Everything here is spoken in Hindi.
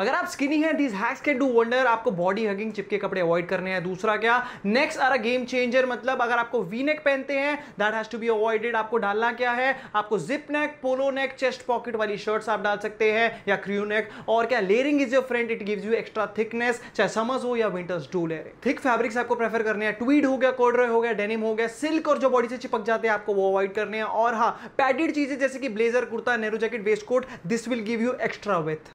अगर आप स्किनी हैं this hacks can do wonder आपको बॉडी हगिंग चिपके कपड़े अवॉइड करने हैं दूसरा क्या next are a game changer मतलब अगर आपको वी नेक पहनते हैं that has to be avoided आपको डालना क्या है आपको zip neck polo neck chest pocket वाली शर्ट्स आप डाल सकते हैं या क्रू नेक और क्या layering is your friend it gives you extra thickness चाहे समर्स हो या winters do layering thick fabrics आपको प्रेफर करने हैं ट्वीड हो गया कोडरे हो गया डेनिम हो गया सिल्क और जो बॉडी से चिपक जाते हैं आपको वो अवॉइड करने हैं और हाँ पैडेड चीजें जैसे कि blazer kurta Nehru jacket vest this will give you extra with